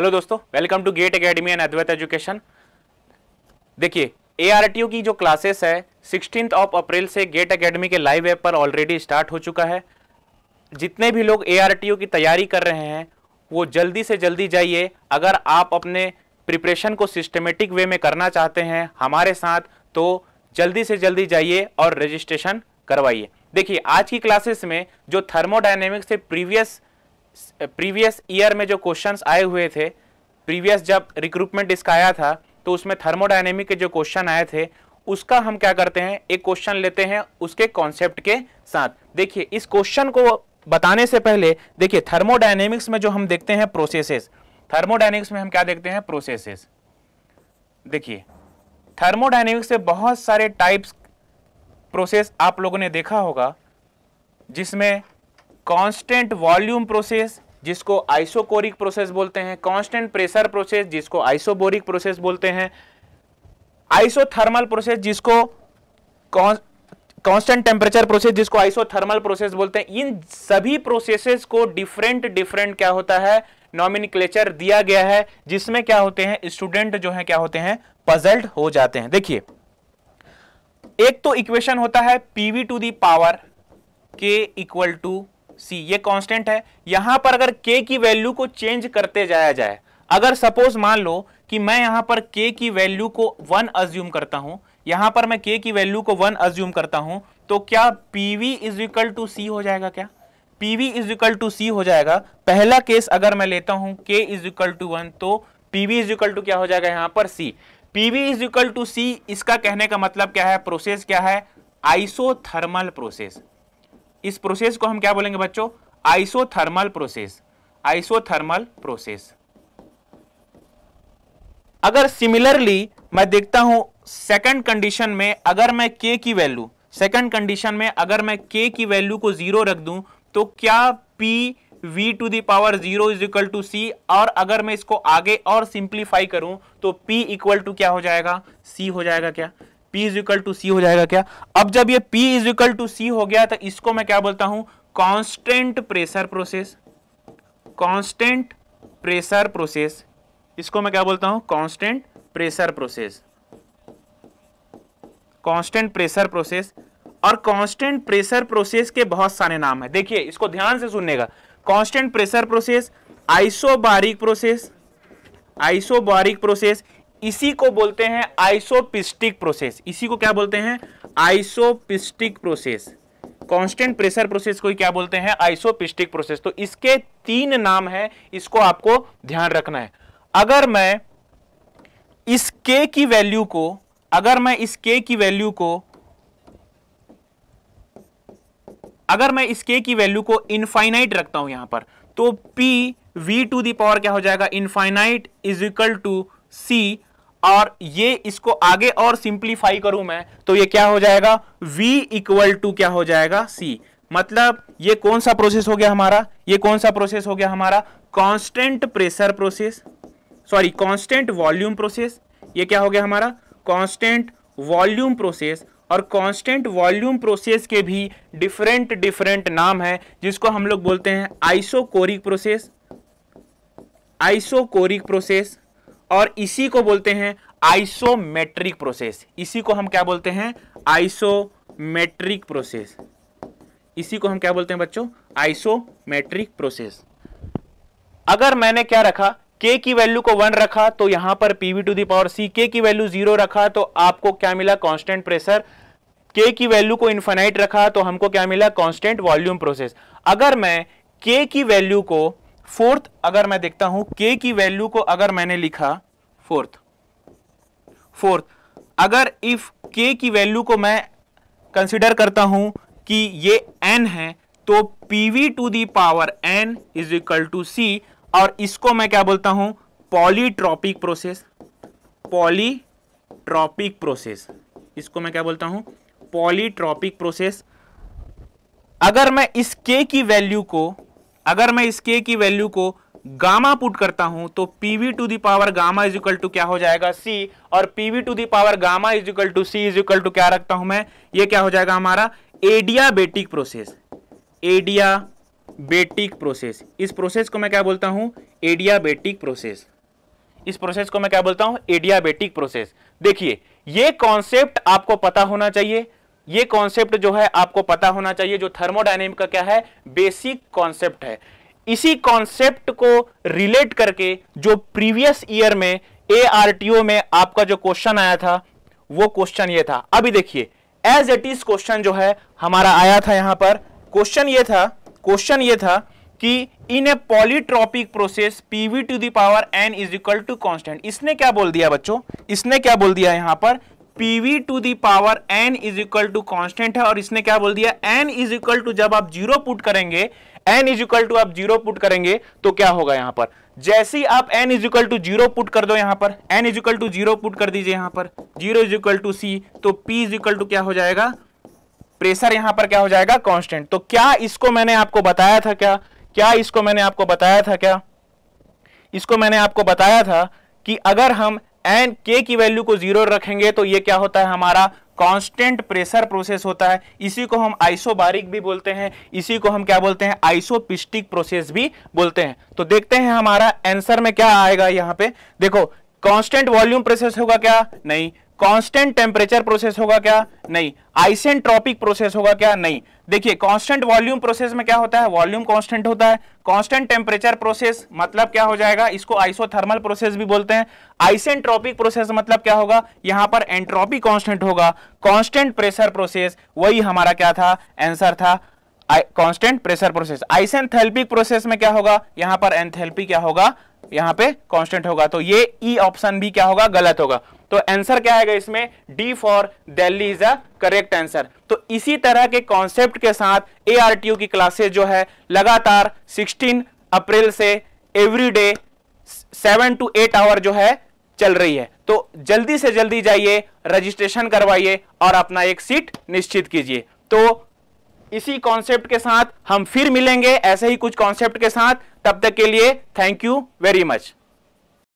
hello दोस्तों welcome to GATE Academy and Advait Education देखिए ए की जो क्लासेस है सिक्सटीन ऑफ अप्रैल से गेट एकेडमी के लाइव ऐप पर ऑलरेडी स्टार्ट हो चुका है जितने भी लोग ए की तैयारी कर रहे हैं वो जल्दी से जल्दी जाइए अगर आप अपने प्रिपरेशन को सिस्टमेटिक वे में करना चाहते हैं हमारे साथ तो जल्दी से जल्दी जाइए और रजिस्ट्रेशन करवाइए देखिए आज की क्लासेस में जो थर्मोडाइनेमिक्स से प्रीवियस प्रीवियस ईयर में जो क्वेश्चंस आए हुए थे प्रीवियस जब रिक्रूटमेंट डिस्क आया था तो उसमें थर्मोडाइनेमिक के जो क्वेश्चन आए थे उसका हम क्या करते हैं एक क्वेश्चन लेते हैं उसके कॉन्सेप्ट के साथ देखिए इस क्वेश्चन को बताने से पहले देखिए थर्मोडाइनेमिक्स में जो हम देखते हैं प्रोसेसेस थर्मोडाइनेमिक्स में हम क्या देखते हैं प्रोसेसेस देखिए थर्मोडाइनेमिक्स से बहुत सारे टाइप्स प्रोसेस आप लोगों ने देखा होगा जिसमें कांस्टेंट वॉल्यूम प्रोसेस जिसको आइसोकोरिक प्रोसेस बोलते हैं कांस्टेंट प्रेशर प्रोसेस जिसको आइसोबोरिक प्रोसेस बोलते हैं आइसोथर्मल प्रोसेस जिसको कांस्टेंट टेम्परेचर प्रोसेस जिसको आइसोथर्मल प्रोसेस बोलते हैं इन सभी प्रोसेसेस को डिफरेंट डिफरेंट क्या होता है नॉमिनिक्लेचर दिया गया है जिसमें क्या होते हैं स्टूडेंट जो है क्या होते हैं पजल्ट हो जाते हैं देखिए एक तो इक्वेशन होता है PV to the power k equal to c ये कांस्टेंट है यहां पर अगर के की वैल्यू को चेंज करते जाया जाए अगर सपोज मान लो कि मैं यहां पर के की वैल्यू को वन अज्यूम करता हूं यहां पर मैं के की वैल्यू को वन अज्यूम करता हूं तो क्या PV is equal to c हो जाएगा क्या PV is equal to c हो जाएगा पहला केस अगर मैं लेता हूं k is equal to one तो पीवी इज इक्वल टू क्या हो जाएगा यहां पर c PV is equal to c इसका कहने का मतलब क्या है प्रोसेस क्या है आइसोथर्मल प्रोसेस इस प्रोसेस को हम क्या बोलेंगे बच्चों आइसोथर्मल प्रोसेस आइसोथर्मल प्रोसेस अगर सिमिलरली मैं देखता हूं सेकंड कंडीशन में अगर मैं के की वैल्यू सेकंड कंडीशन में अगर मैं के की वैल्यू को जीरो रख दूं तो क्या P V to the power zero is equal to c और अगर मैं इसको आगे और सिंप्लीफाई करूं तो पी इक्वल टू क्या हो जाएगा सी हो जाएगा क्या P is equal to c हो जाएगा क्या अब जब ये P is equal to c हो गया तो इसको मैं क्या बोलता हूं constant pressure process constant pressure process इसको मैं क्या बोलता हूं constant pressure process constant pressure process और कांस्टेंट प्रेशर प्रोसेस के बहुत सारे नाम है देखिए इसको ध्यान से सुननेगा constant pressure process isobaric process isobaric process इसी को बोलते हैं आइसोपिस्टिक प्रोसेस इसी को क्या बोलते हैं isopiestic process constant pressure process को क्या बोलते हैं आइसोपिस्टिक प्रोसेस तो इसके तीन नाम है इसको आपको ध्यान रखना है अगर मैं इस के की वैल्यू को अगर मैं इस के की वैल्यू को अगर मैं इस के की वैल्यू को इनफाइनाइट रखता हूं यहां पर तो P V to the power क्या हो जाएगा infinite is equal to c और ये इसको आगे और सिंप्लीफाई करूं मैं तो ये क्या हो जाएगा v इक्वल टू क्या हो जाएगा c मतलब ये कौन सा प्रोसेस हो गया हमारा ये कौन सा प्रोसेस हो गया हमारा constant pressure process sorry constant volume process ये क्या हो गया हमारा कांस्टेंट वॉल्यूम प्रोसेस और कांस्टेंट वॉल्यूम प्रोसेस के भी डिफरेंट डिफरेंट नाम है जिसको हम लोग बोलते हैं आइसोकोरिक प्रोसेस आइसोकोरिक प्रोसेस और इसी को बोलते हैं आइसोमेट्रिक प्रोसेस इसी को हम क्या बोलते हैं आइसोमेट्रिक प्रोसेस इसी को हम क्या बोलते हैं बच्चों आइसोमेट्रिक प्रोसेस अगर मैंने क्या रखा के की वैल्यू को वन रखा तो यहां पर PV to the power c k की वैल्यू जीरो रखा तो आपको क्या मिला कांस्टेंट प्रेशर के की वैल्यू को इन्फेनाइट रखा तो हमको क्या मिला कांस्टेंट वॉल्यूम प्रोसेस अगर मैं के की वैल्यू को फोर्थ अगर मैं देखता हूं के की वैल्यू को अगर मैंने लिखा फोर्थ फोर्थ अगर इफ के की वैल्यू को मैं कंसिडर करता हूं कि ये एन है तो PV to the power n is equal to c और इसको मैं क्या बोलता हूं पॉलीट्रॉपिक प्रोसेस पॉलीट्रॉपिक प्रोसेस इसको मैं क्या बोलता हूं पॉलीट्रॉपिक प्रोसेस अगर मैं इस के की वैल्यू को अगर मैं इस के की वैल्यू को गामा पुट करता हूं तो PV to the power gamma is equal to क्या हो जाएगा सी और PV to the power gamma is equal to c is equal to क्या रखता हूं मैं ये क्या हो जाएगा हमारा एडियाबेटिक प्रोसेस एडियाबेटिक प्रोसेस इस प्रोसेस को मैं क्या बोलता हूं एडियाबेटिक प्रोसेस इस प्रोसेस को मैं क्या बोलता हूं एडियाबेटिक प्रोसेस देखिए ये कॉन्सेप्ट आपको पता होना चाहिए ये कॉन्सेप्ट जो है आपको पता होना चाहिए जो थर्मोडाइनेमिक का क्या है बेसिक कॉन्सेप्ट है इसी कॉन्सेप्ट को रिलेट करके जो प्रीवियस ईयर में ए में आपका जो क्वेश्चन आया था वो क्वेश्चन ये था अभी देखिए एज इट इज क्वेश्चन जो है हमारा आया था यहां पर क्वेश्चन ये था क्वेश्चन ये था कि in a polytropic process PV to the power n is equal to constant इसने क्या बोल दिया बच्चों इसने क्या बोल दिया यहां पर PV to the power n is equal to constant है और इसने क्या बोल दिया एन इज इक्वल टू जब आप जीरो पुट करेंगे एन इज इक्वल टू आप जीरो पुट करेंगे तो क्या होगा यहां पर जैसे ही आप n is equal to zero put कर दो यहां पर n is equal to zero put कर दीजिए यहां पर zero is equal to c तो पी इज इक्वल टू क्या हो जाएगा प्रेशर यहां पर क्या हो जाएगा कांस्टेंट तो क्या इसको मैंने आपको बताया था क्या क्या इसको मैंने आपको बताया था क्या इसको मैंने आपको बताया था कि अगर हम एंड के की वैल्यू को जीरो रखेंगे तो ये क्या होता है हमारा कांस्टेंट प्रेशर प्रोसेस होता है इसी को हम आइसोबारिक भी बोलते हैं इसी को हम क्या बोलते हैं आइसोपिस्टिक प्रोसेस भी बोलते हैं तो देखते हैं हमारा आंसर में क्या आएगा यहाँ पे देखो कांस्टेंट वॉल्यूम प्रोसेस होगा क्या नहीं कांस्टेंट टेम्परेचर प्रोसेस होगा क्या नहीं आइसेंट्रॉपिक प्रोसेस होगा क्या नहीं देखिए कांस्टेंट वॉल्यूम प्रोसेस में क्या होता है वॉल्यूम कांस्टेंट होता है कांस्टेंट टेम्परेचर प्रोसेस मतलब क्या हो जाएगा इसको आइसोथर्मल प्रोसेस भी बोलते हैं आइसेंट्रॉपिक प्रोसेस मतलब क्या होगा यहां पर एंट्रॉपी कॉन्स्टेंट होगा कॉन्स्टेंट प्रेशर प्रोसेस वही हमारा क्या था एंसर था constant pressure process isenthalpic process में क्या होगा यहां पर एंथेल्पी क्या होगा यहां पे कांस्टेंट होगा तो ये ई e ऑप्शन भी क्या होगा गलत होगा तो आंसर क्या आएगा इसमें D for Delhi is a correct answer तो इसी तरह के कॉन्सेप्ट के साथ एआरटीयू की क्लासेज जो है लगातार 16 अप्रैल से every day seven to eight hour जो है चल रही है तो जल्दी से जल्दी जाइए रजिस्ट्रेशन करवाइए और अपना एक सीट निश्चित कीजिए तो इसी कॉन्सेप्ट के साथ हम फिर मिलेंगे ऐसे ही कुछ कॉन्सेप्ट के साथ तब तक के लिए थैंक यू वेरी मच